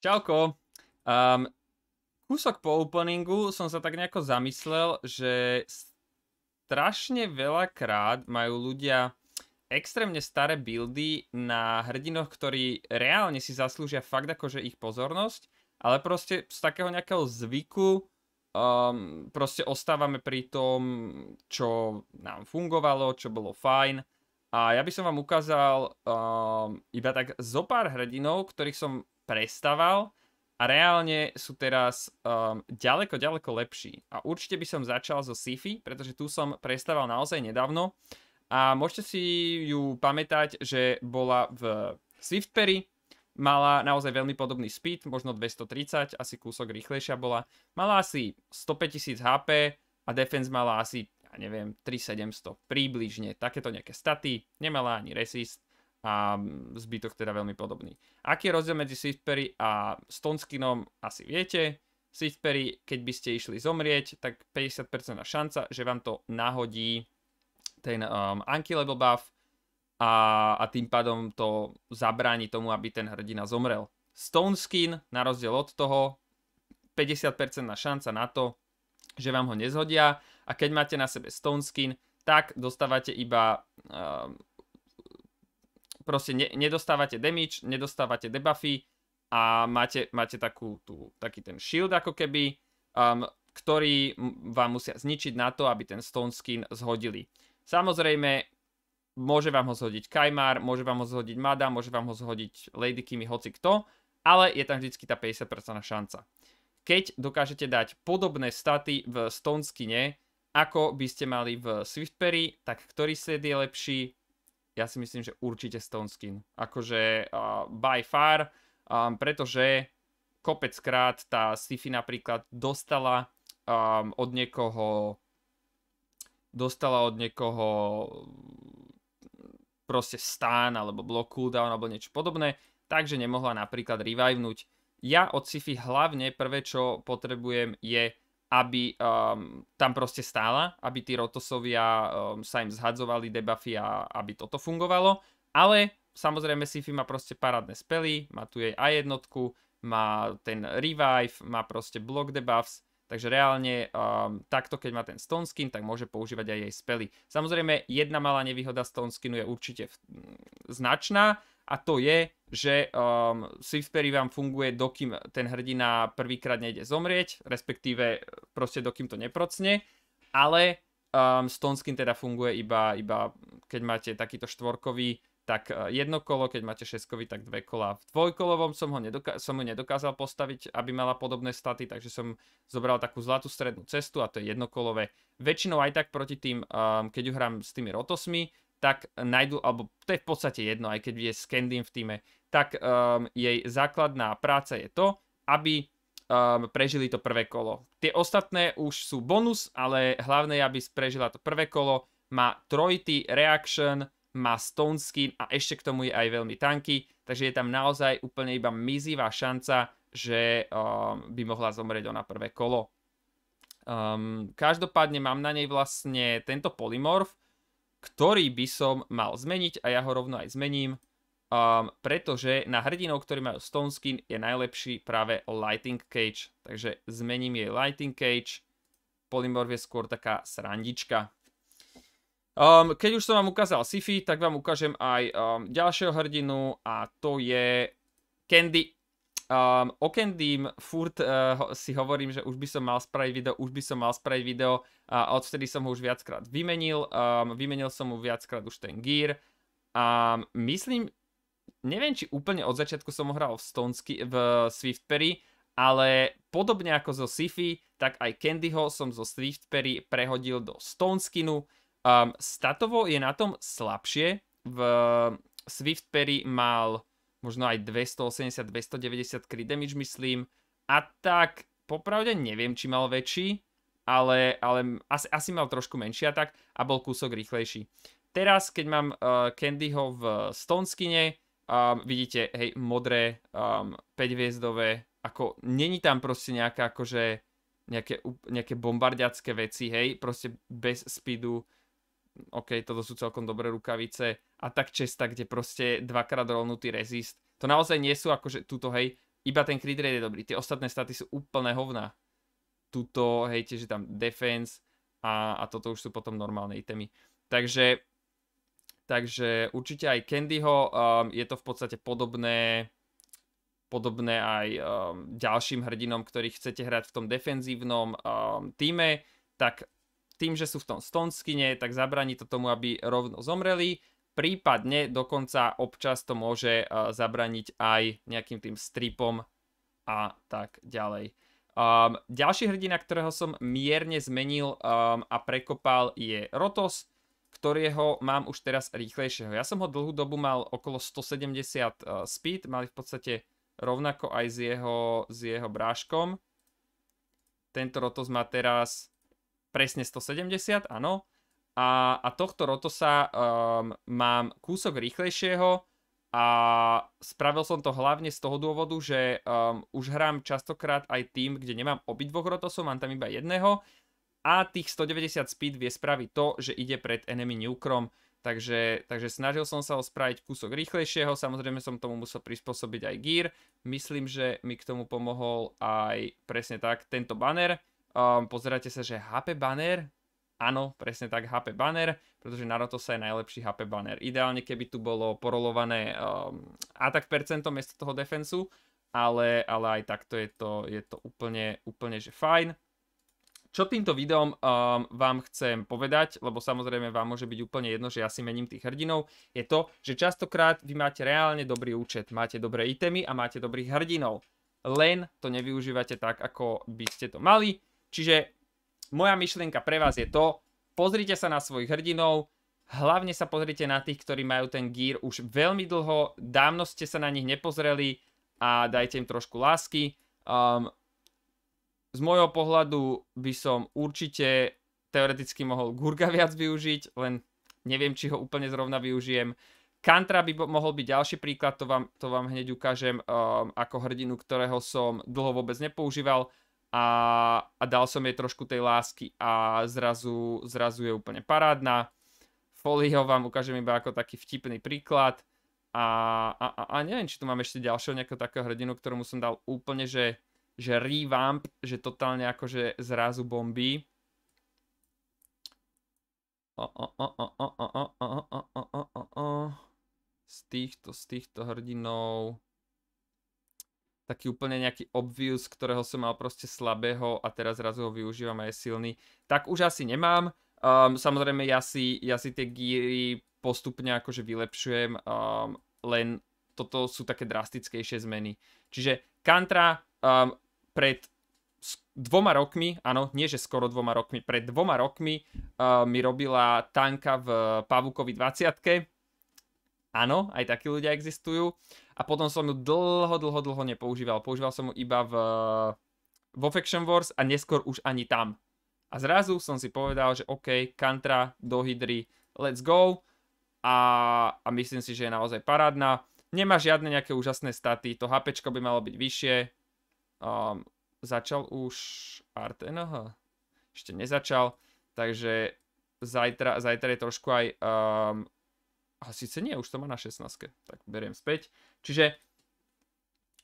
Čauko. Um, kúsok po openingu som sa tak nejako zamyslel, že strašne veľakrát majú ľudia extrémne staré buildy na hrdinoch, ktorí reálne si zaslúžia fakt akože ich pozornosť, ale proste z takého nejakého zvyku um, proste ostávame pri tom, čo nám fungovalo, čo bolo fajn. A ja by som vám ukázal um, iba tak zo pár hrdinov, ktorých som prestával a reálne sú teraz um, ďaleko, ďaleko lepší. A určite by som začal zo sci pretože tu som prestával naozaj nedávno a môžete si ju pamätať, že bola v Perry mala naozaj veľmi podobný speed, možno 230, asi kúsok rýchlejšia bola. Mala asi 105 000 HP a defense mala asi, ja neviem, 3700 približne, takéto nejaké staty, nemala ani resist a zbytok teda veľmi podobný. Aký je rozdiel medzi Perry a Stoneskinom asi viete. Perry, keď by ste išli zomrieť, tak 50% šanca, že vám to nahodí ten um, Anki level buff a, a tým pádom to zabráni tomu, aby ten hrdina zomrel. Stone skin, na rozdiel od toho, 50% šanca na to, že vám ho nezhodia a keď máte na sebe stone skin, tak dostávate iba um, proste ne, nedostávate damage, nedostávate debuffy a máte, máte takú, tú, taký ten shield ako keby, um, ktorý vám musia zničiť na to, aby ten stone skin zhodili. Samozrejme, môže vám ho zhodiť Kaimar, môže vám ho zhodiť Mada, môže vám ho zhodiť Lady Kimi, hoci kto, ale je tam vždy tá 50% šanca. Keď dokážete dať podobné staty v stone skine, ako by ste mali v Swiftberry, tak ktorý sled je lepší, ja si myslím, že určite Stone Skin. Akože uh, by far, um, pretože kopeckrát tá Sifi napríklad dostala um, od niekoho dostala od niekoho proste stán alebo block cooldown alebo niečo podobné, takže nemohla napríklad revivenúť. Ja od sci hlavne prvé, čo potrebujem je aby um, tam proste stála, aby tí rotosovia um, sa im zhadzovali debuffy a aby toto fungovalo. Ale samozrejme Sifi má proste parádne spely, má tu jej A1, má ten revive, má proste block debuffs, takže reálne um, takto keď má ten stone skin, tak môže používať aj jej spely. Samozrejme jedna malá nevýhoda stone skinu je určite značná a to je, že um, Sixperry vám funguje, dokým ten hrdina prvýkrát nejde zomrieť, respektíve e, proste dokým to neprocne, ale um, Stonskin teda funguje iba, iba keď máte takýto štvorkový, tak e, jedno kolo, keď máte šeskový, tak dve kola. V dvojkolovom som ho, nedoka- som ho nedokázal postaviť, aby mala podobné staty, takže som zobral takú zlatú strednú cestu a to je jednokolové. Väčšinou aj tak proti tým, um, keď ju hrám s tými rotosmi, tak nájdu, alebo to je v podstate jedno, aj keď je Scandin v týme, tak um, jej základná práca je to, aby um, prežili to prvé kolo. Tie ostatné už sú bonus, ale hlavné je, aby prežila to prvé kolo. Má trojity reaction, má stone skin a ešte k tomu je aj veľmi tanky, takže je tam naozaj úplne iba mizivá šanca, že um, by mohla zomrieť ona prvé kolo. Um, každopádne mám na nej vlastne tento polymorf, ktorý by som mal zmeniť a ja ho rovno aj zmením, um, pretože na hrdinov, ktorí majú stone skin, je najlepší práve lighting cage. Takže zmením jej lighting cage, polymorph je skôr taká srandička. Um, keď už som vám ukázal Sifi, tak vám ukážem aj um, ďalšieho hrdinu a to je Candy. Um, o Candy furt uh, si hovorím, že už by som mal spraviť video, už by som mal spraviť video, a odvtedy som ho už viackrát vymenil, um, vymenil som mu viackrát už ten gear a myslím, neviem či úplne od začiatku som ho hral v, Stonsky, v Swift Perry, ale podobne ako zo Sify, tak aj Candyho som zo Swift Perry prehodil do Stoneskinu. Um, statovo je na tom slabšie, v Swift Perry mal možno aj 280-290 crit damage myslím a tak popravde neviem či mal väčší, ale, ale asi, asi mal trošku menší atak a bol kúsok rýchlejší. Teraz, keď mám uh, Candyho v Stoneskine, um, vidíte, hej, modré, um, ehm, 5-hviezdové, ako, není tam proste nejaká, akože, nejaké, nejaké bombardiacké veci, hej, proste bez speedu, OK, toto sú celkom dobré rukavice a tak česta, kde proste dvakrát rolnutý rezist. To naozaj nie sú akože túto, hej, iba ten crit rate je dobrý, tie ostatné staty sú úplne hovná tuto, hej, tiež je tam defense a, a toto už sú potom normálne itemy. Takže, takže určite aj Candyho um, je to v podstate podobné podobné aj um, ďalším hrdinom, ktorých chcete hrať v tom defenzívnom um, týme, tak tým, že sú v tom stonskine, tak zabraní to tomu, aby rovno zomreli, prípadne dokonca občas to môže uh, zabraniť aj nejakým tým stripom a tak ďalej. Um, ďalší hrdina, ktorého som mierne zmenil um, a prekopal je Rotos, ktorého mám už teraz rýchlejšieho. Ja som ho dlhú dobu mal okolo 170 uh, e, speed, mali v podstate rovnako aj s jeho, s jeho bráškom. Tento Rotos má teraz presne 170, áno. A, a tohto Rotosa um, mám kúsok rýchlejšieho, a spravil som to hlavne z toho dôvodu, že um, už hrám častokrát aj tým, kde nemám obidvoch rotosov, mám tam iba jedného. A tých 190 speed vie spraviť to, že ide pred enemy nukrom. Takže, takže snažil som sa ho spraviť kúsok rýchlejšieho, samozrejme som tomu musel prispôsobiť aj gear. Myslím, že mi k tomu pomohol aj presne tak tento banner. Um, pozerajte sa, že HP banner, Áno, presne tak HP banner, pretože na Roto sa je najlepší HP banner. Ideálne, keby tu bolo porolované um, ehm, atak percento miesto toho defensu, ale, ale aj takto je to, je to úplne, úplne že fajn. Čo týmto videom um, vám chcem povedať, lebo samozrejme vám môže byť úplne jedno, že ja si mením tých hrdinov, je to, že častokrát vy máte reálne dobrý účet, máte dobré itemy a máte dobrých hrdinov. Len to nevyužívate tak, ako by ste to mali. Čiže moja myšlienka pre vás je to, pozrite sa na svojich hrdinov, hlavne sa pozrite na tých, ktorí majú ten gír už veľmi dlho, dávno ste sa na nich nepozreli a dajte im trošku lásky. Um, z môjho pohľadu by som určite teoreticky mohol Gurga viac využiť, len neviem, či ho úplne zrovna využijem. Kantra by mohol byť ďalší príklad, to vám, to vám hneď ukážem um, ako hrdinu, ktorého som dlho vôbec nepoužíval a, a dal som jej trošku tej lásky a zrazu, zrazu je úplne parádna. Folio vám ukážem iba ako taký vtipný príklad. A, a, a, a neviem, či tu mám ešte ďalšieho nejakého takého hrdinu, ktorému som dal úplne, že, že revamp, že totálne akože zrazu bomby. Z týchto, z týchto hrdinov taký úplne nejaký obvious, ktorého som mal proste slabého a teraz zrazu ho využívam a je silný, tak už asi nemám. Um, samozrejme, ja si, ja si tie gíry postupne akože vylepšujem, um, len toto sú také drastickejšie zmeny. Čiže Kantra um, pred dvoma rokmi, áno, nie že skoro dvoma rokmi, pred dvoma rokmi uh, mi robila tanka v Pavukovi 20 Áno, aj takí ľudia existujú a potom som ju dlho, dlho, dlho nepoužíval. Používal som ju iba v, vo Faction Wars a neskôr už ani tam. A zrazu som si povedal, že OK, Kantra do Hydry, let's go. A, a myslím si, že je naozaj parádna. Nemá žiadne nejaké úžasné staty, to HP by malo byť vyššie. Um, začal už Artenoha? Ešte nezačal, takže zajtra, zajtra je trošku aj um, a síce nie, už to má na 16. Tak beriem späť. Čiže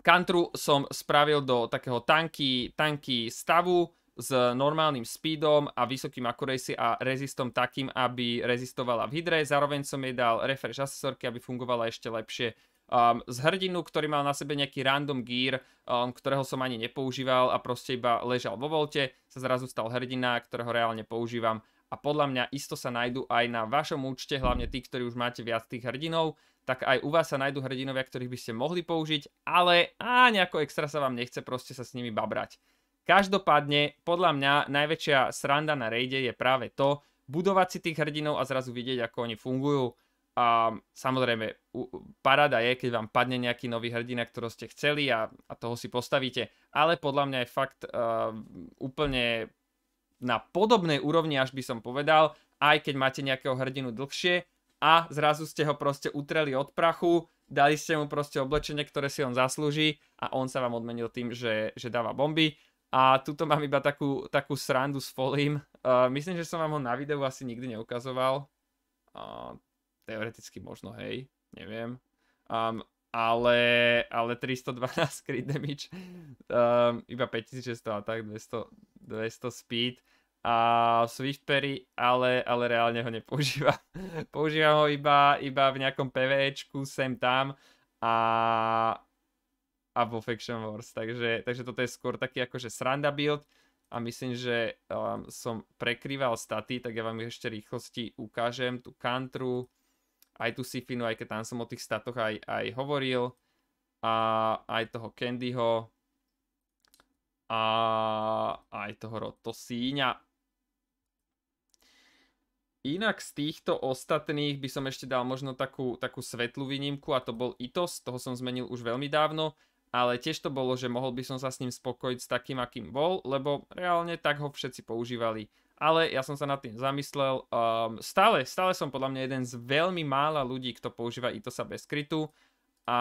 kantru som spravil do takého tanky, tanky stavu s normálnym speedom a vysokým accuracy a rezistom takým, aby rezistovala v hydre. Zároveň som jej dal refresh asesorky, aby fungovala ešte lepšie um, z hrdinu, ktorý mal na sebe nejaký random gear, um, ktorého som ani nepoužíval a proste iba ležal vo volte, sa zrazu stal hrdina, ktorého reálne používam a podľa mňa isto sa nájdú aj na vašom účte, hlavne tí, ktorí už máte viac tých hrdinov, tak aj u vás sa nájdú hrdinovia, ktorých by ste mohli použiť, ale a nejako extra sa vám nechce proste sa s nimi babrať. Každopádne, podľa mňa najväčšia sranda na rejde je práve to, budovať si tých hrdinov a zrazu vidieť, ako oni fungujú. A samozrejme, parada je, keď vám padne nejaký nový hrdina, ktorý ste chceli a, a toho si postavíte. Ale podľa mňa je fakt uh, úplne na podobnej úrovni, až by som povedal, aj keď máte nejakého hrdinu dlhšie a zrazu ste ho proste utreli od prachu, dali ste mu proste oblečenie, ktoré si on zaslúži a on sa vám odmenil tým, že, že dáva bomby. A tuto mám iba takú, takú srandu s folím. Uh, myslím, že som vám ho na videu asi nikdy neukazoval. Uh, teoreticky možno, hej, neviem. Um, ale, ale 312 crit damage, um, iba 5600 tak 200, 200 speed a Swift Perry, ale, ale reálne ho nepoužíva. Používa ho iba, iba v nejakom PVEčku, sem tam a, a vo Faction Wars. Takže, takže toto je skôr taký akože sranda build a myslím, že um, som prekrýval staty, tak ja vám ešte rýchlosti ukážem tú kantru aj tú Sifinu, aj keď tam som o tých statoch aj, aj hovoril. A aj toho Candyho. A aj toho Rotosíňa. Inak z týchto ostatných by som ešte dal možno takú, takú svetlú výnimku a to bol ITOS, toho som zmenil už veľmi dávno, ale tiež to bolo, že mohol by som sa s ním spokojiť s takým, akým bol, lebo reálne tak ho všetci používali ale ja som sa nad tým zamyslel. Um, stále, stále som podľa mňa jeden z veľmi mála ľudí, kto používa ITOSa bez krytu a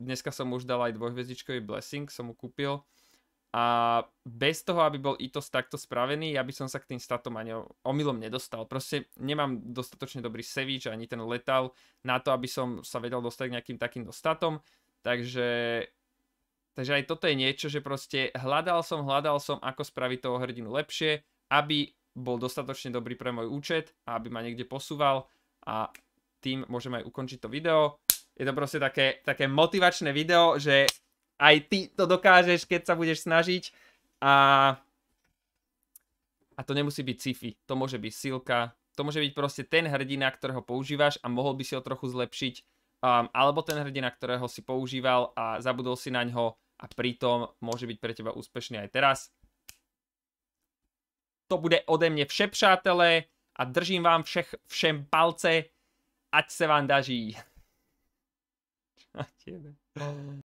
dneska som už dal aj dvojhviezdičkový blessing, som mu kúpil. A bez toho, aby bol ITOS takto spravený, ja by som sa k tým statom ani omylom nedostal. Proste nemám dostatočne dobrý sevič ani ten letal na to, aby som sa vedel dostať k nejakým takýmto statom. Takže, takže aj toto je niečo, že proste hľadal som, hľadal som, ako spraviť toho hrdinu lepšie, aby bol dostatočne dobrý pre môj účet a aby ma niekde posúval a tým môžeme aj ukončiť to video. Je to proste také, také motivačné video, že aj ty to dokážeš, keď sa budeš snažiť a, a to nemusí byť sci-fi, to môže byť silka, to môže byť proste ten hrdina, ktorého používaš a mohol by si ho trochu zlepšiť, um, alebo ten hrdina, ktorého si používal a zabudol si na ňo a pritom môže byť pre teba úspešný aj teraz. To bude ode mě vše, přátelé, a držím vám všech, všem palce, ať se vám daří. Ať jede.